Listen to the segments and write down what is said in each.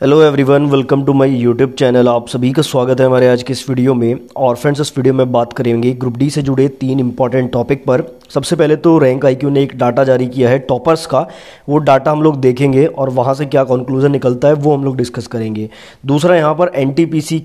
hello everyone welcome to my YouTube channel आप सभी का स्वागत है हमारे आज के इस वीडियो में और फ्रेंड्स इस वीडियो में बात करेंगे ग्रुप डी से जुड़े तीन इंपॉर्टेंट टॉपिक पर सबसे पहले तो रैंक आईक्यू ने एक डाटा जारी किया है टॉपर्स का वो डाटा हम लोग देखेंगे और वहाँ से क्या कंक्लूजन निकलता है वो हम लोग डिस्कस करेंगे दूसरा यहाँ पर एन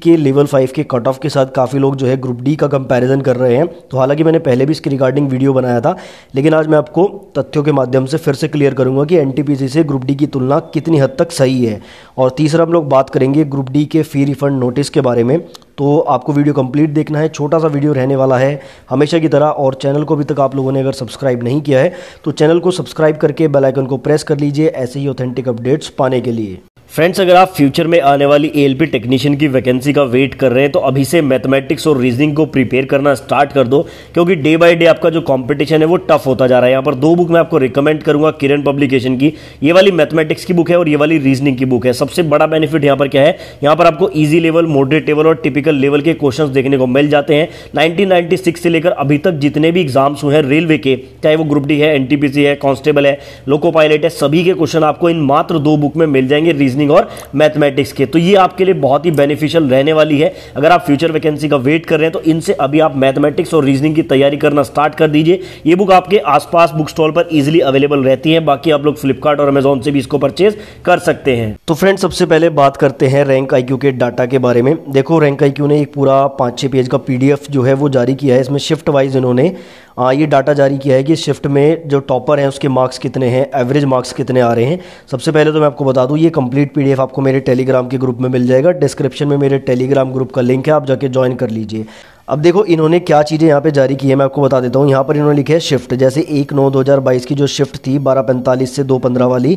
के लेवल फाइव के कट ऑफ के साथ काफ़ी लोग जो है ग्रुप डी का कंपेरिजन कर रहे हैं तो हालांकि मैंने पहले भी इसकी रिगार्डिंग वीडियो बनाया था लेकिन आज मैं आपको तथ्यों के माध्यम से फिर से क्लियर करूँगा कि एन से ग्रुप डी की तुलना कितनी हद तक सही है और तीसरा हम लोग बात करेंगे ग्रुप डी के फ़ी रिफंड नोटिस के बारे में तो आपको वीडियो कंप्लीट देखना है छोटा सा वीडियो रहने वाला है हमेशा की तरह और चैनल को अभी तक आप लोगों ने अगर सब्सक्राइब नहीं किया है तो चैनल को सब्सक्राइब करके बेल आइकन को प्रेस कर लीजिए ऐसे ही ऑथेंटिक अपडेट्स पाने के लिए फ्रेंड्स अगर आप फ्यूचर में आने वाली ए टेक्नीशियन की वैकेंसी का वेट कर रहे हैं तो अभी से मैथमेटिक्स और रीजनिंग को प्रिपेयर करना स्टार्ट कर दो क्योंकि डे बाय डे आपका जो कंपटीशन है वो टफ होता जा रहा है यहाँ पर दो बुक मैं आपको रिकमेंड करूंगा किरण पब्लिकेशन की ये वाली मैथमेटिक्स की बुक है और ये वाली रीजनिंग की बुक है सबसे बड़ा बेनिफिट यहाँ पर क्या है यहाँ पर आपको ईजी लेवल मॉडरेट लेवल और टिपिकल लेवल के क्वेश्चन देखने को मिल जाते हैं नाइनटीन से लेकर अभी तक जितने भी एग्जाम्स हुए हैं रेलवे के चाहे वो ग्रुप डी है एन है कॉन्स्टेबल है लोको पायलट है सभी के क्वेश्चन आपको इन मात्र दो बुक में मिल जाएंगे रीजनिंग रीजनिंग और मैथमेटिक्स के तो ये आपके लिए बहुत ही बेनिफिशियल रहने वाली है अगर आप फ्यूचर वैकेंसी का वेट कर रहे हैं तो इनसे अभी आप मैथमेटिक्स और रीजनिंग की तैयारी करना स्टार्ट कर दीजिए ये बुक आपके आसपास बुक स्टॉल पर इजिली अवेलेबल रहती है बाकी आप लोग फ्लिपकार्ट और अमेजोन से भी इसको परचेज कर सकते हैं तो फ्रेंड सबसे पहले बात करते हैं रैंक आई के डाटा के बारे में देखो रैंक आई ने एक पूरा पाँच छः पेज का पी जो है वो जारी किया है इसमें शिफ्ट वाइज इन्होंने आ, ये डाटा जारी किया है कि शिफ्ट में जो टॉपर हैं उसके मार्क्स कितने हैं एवरेज मार्क्स कितने आ रहे हैं सबसे पहले तो मैं आपको बता दूँ ये कंप्लीट कंप्लीट पीडीएफ आपको मेरे टेलीग्राम के ग्रुप में मिल जाएगा डिस्क्रिप्शन में मेरे टेलीग्राम ग्रुप का लिंक है आप जाके ज्वाइन कर लीजिए अब देखो इन्होंने क्या चीज़ें यहाँ पे जारी की है मैं आपको बता देता हूँ यहाँ पर इन्होंने लिखे है शिफ्ट जैसे एक नौ दो हज़ार बाईस की जो शिफ्ट थी बारह पैंतालीस से दो पंद्रह वाली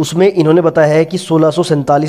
उसमें इन्होंने बताया है कि सोलह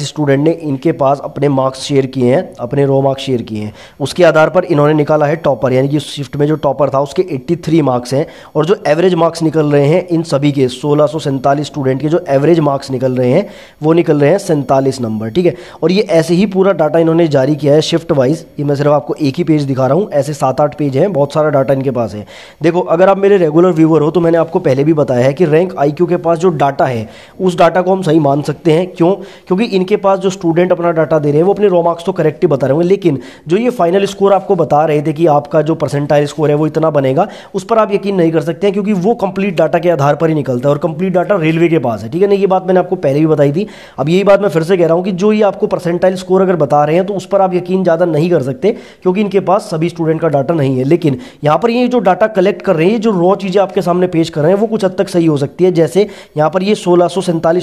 स्टूडेंट ने इनके पास अपने मार्क्स शेयर किए हैं अपने रो मार्क्स शेयर किए हैं उसके आधार पर इन्होंने निकाला है टॉपर यानी कि शिफ्ट में जो टॉपर था उसके 83 मार्क्स हैं और जो एवरेज मार्क्स निकल रहे हैं इन सभी के सोलह स्टूडेंट के जो एवरेज मार्क्स निकल रहे हैं वो निकल रहे हैं सैंतालीस नंबर ठीक है और ये ऐसे ही पूरा डाटा इन्होंने जारी किया है शिफ्ट वाइज ये मैं सिर्फ आपको एक ही पेज दिखा रहा हूँ ऐसे सात आठ पेज हैं बहुत सारा डाटा इनके पास है देखो अगर आप मेरे रेगुलर व्यूवर हो तो मैंने आपको पहले भी बताया है कि रैंक आई के पास जो डाटा है उस डाटा डाटा को हम सही मान सकते हैं क्यों क्योंकि इनके पास जो स्टूडेंट अपना डाटा दे रहे हैं वो अपने रॉ मार्क्स तो करेक्ट ही बता रहे होंगे लेकिन जो ये फाइनल स्कोर आपको बता रहे थे कि आपका जो परसेंटाइल स्कोर है वो इतना बनेगा उस पर आप यकीन नहीं कर सकते हैं क्योंकि वो कंप्लीट डाटा के आधार पर ही निकलता है और कंप्लीट डाटा रेलवे के पास है ठीक है ना ये बात मैंने आपको पहले भी बताई थी अब यही बात मैं फिर से कह रहा हूँ कि जो ये आपको परसेंटाइल स्कोर अगर बता रहे हैं तो उस पर आप यकीन ज़्यादा नहीं कर सकते क्योंकि इनके पास सभी स्टूडेंट का डाटा नहीं है लेकिन यहाँ पर ये जो डाटा कलेक्ट कर रहे हैं जो रॉ चीज़ें आपके सामने पेश कर रहे हैं वो कुछ हद तक सही हो सकती है जैसे यहाँ पर ये सोलह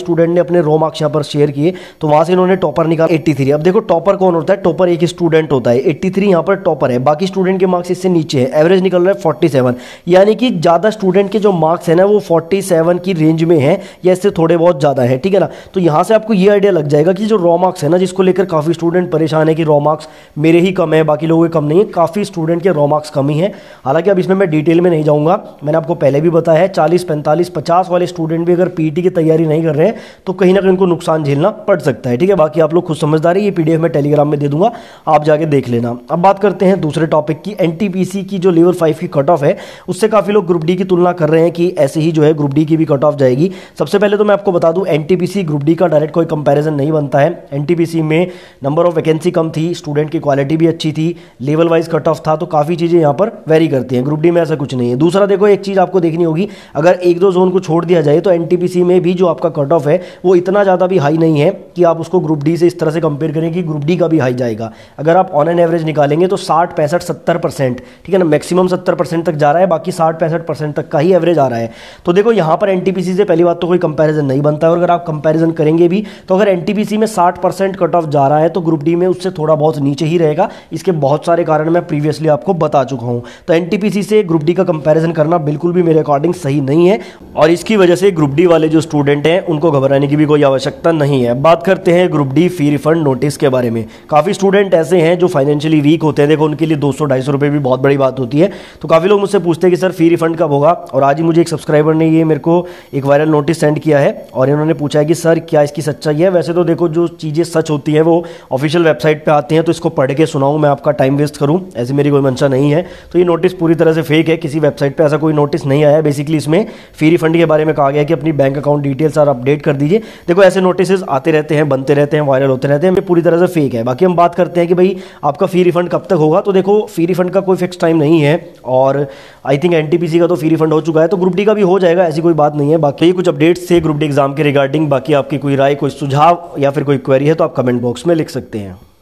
स्टूडेंट ने अपने रो मार्क्स यहाँ पर शेयर किए तो वहां से इन्होंने टॉपर निकाला थ्री अब देखो टॉपर कौन होता है टॉपर एक स्टूडेंट होता है एट्टी थ्री यहाँ पर टॉपर है बाकी स्टूडेंट के मार्क्स इससे नीचे है एवरेज निकल रहा है सेवन यानी कि ज़्यादा स्टूडेंट के जो मार्क्स है ना वो सेवन की रेंज में है या इससे थोड़े बहुत ज़्यादा है ठीक है ना तो यहाँ से आपको ये आइडिया लग जाएगा कि जो रॉ मार्क्स है ना जिसको लेकर काफ़ी स्टूडेंट परेशान है कि रॉ मार्क्स मेरे ही कम है बाकी लोगों के कम नहीं है काफ़ी स्टूडेंट के रॉ मार्क्स कम ही है हालांकि अब इसमें मैं डिटेल में नहीं जाऊँगा मैंने आपको पहले भी बताया है चालीस पैंतालीस पचास वाले स्टूडेंट भी अगर पीटी e की तैयारी नहीं कर रहे हैं तो कहीं ना कहीं उनको नुकसान झेलना पड़ सकता है ठीक है बाकी आप लोग खुद समझदारी ये पीडीएफ में टेलीग्राम में दे दूंगा आप जाके देख लेना अब बात करते हैं दूसरे टॉपिक की एनटीपीसी की जो लेवल फाइव की कट ऑफ है उससे काफ़ी लोग ग्रुप डी की तुलना कर रहे हैं कि ऐसे ही जो है ग्रुप डी की भी कट ऑफ जाएगी सबसे पहले तो मैं आपको बता दूं एनटीपीसी ग्रुप डी का डायरेक्ट कोई कंपेरिजन नहीं बनता है एनटीपीसी में नंबर ऑफ वैकेंसी कम थी स्टूडेंट की क्वालिटी भी अच्छी थी लेवल वाइज कट ऑफ था तो काफ़ी चीज़ें यहाँ पर वेरी करती हैं ग्रुप डी में ऐसा कुछ नहीं है दूसरा देखो एक चीज़ आपको देखनी होगी अगर एक दो जोन को छोड़ दिया जाए तो एनटीपीसी में भी जो आपका कट ऑफ ऑफ है वो इतना ज़्यादा भी हाई नहीं है कि आप उसको ग्रुप डी से इस तरह से कंपेयर करें कि ग्रुप डी का भी हाई जाएगा अगर आप ऑन एन एवरेज निकालेंगे तो साठ पैंसठ सत्तर परसेंट ठीक है ना मैक्सिमम सत्तर परसेंट तक जा रहा है बाकी साठ पैंसठ परसेंट तक का ही एवरेज आ रहा है तो देखो यहाँ पर एन से पहली बात तो कोई कंपेरिजन नहीं बनता है और अगर आप कंपेरिजन करेंगे भी तो अगर एन में साठ कट ऑफ जा रहा है तो ग्रुप डी में उससे थोड़ा बहुत नीचे ही रहेगा इसके बहुत सारे कारण मैं प्रीवियसली आपको बता चुका हूँ तो एन से ग्रुप डी का कंपेरिजन करना बिल्कुल भी मेरे अकॉर्डिंग सही नहीं है और इसकी वजह से ग्रुप डी वाले जो स्टूडेंट हैं उनको आपको घबराने की भी कोई आवश्यकता नहीं है बात करते हैं group D fee refund notice के बारे में काफ़ी स्टूडेंट ऐसे हैं जो फाइनेंशियली वीक होते हैं देखो उनके लिए दो सौ ढाई सौ रुपये भी बहुत बड़ी बात होती है तो काफ़ी लोग मुझसे पूछते हैं कि सर फी रिफंड कब होगा और आज ही मुझे एक सब्सक्राइबर ने ये मेरे को एक वायरल नोटिस सेंड किया है और इन्होंने पूछा है कि सर क्या इसकी सच्चाई है वैसे तो देखो जो चीज़ें सच होती हैं वो ऑफिशियल वेबसाइट पर आती हैं तो इसको पढ़ के सुनाऊँ मैं आपका टाइम वेस्ट करूँ ऐसी मेरी कोई मंशा नहीं है तो ये नोटिस पूरी तरह से फेक है किसी वेबसाइट पर ऐसा कोई नोटिस नहीं आया बेसिकली इसमें फी रिफंड के बारे में कहा गया कि अपनी bank account details are update update कर दीजिए देखो ऐसे नोटिस आते रहते हैं बनते रहते हैं वायरल होते रहते हैं ये पूरी तरह से फेक है बाकी हम बात करते हैं कि भाई आपका फी रिफंड कब तक होगा तो देखो फी रिफंड का कोई फिक्स टाइम नहीं है और आई थिंक एनटीपीसी का तो फी रिफंड हो चुका है तो ग्रुप डी का भी हो जाएगा ऐसी कोई बात नहीं है बाकी कुछ अपडेट्स थे ग्रुप डी एग्जाम के रिगार्डिंग बाकी आपकी कोई राय कोई सुझाव या फिर कोई क्वेरी है तो आप कमेंट बॉक्स में लिख सकते हैं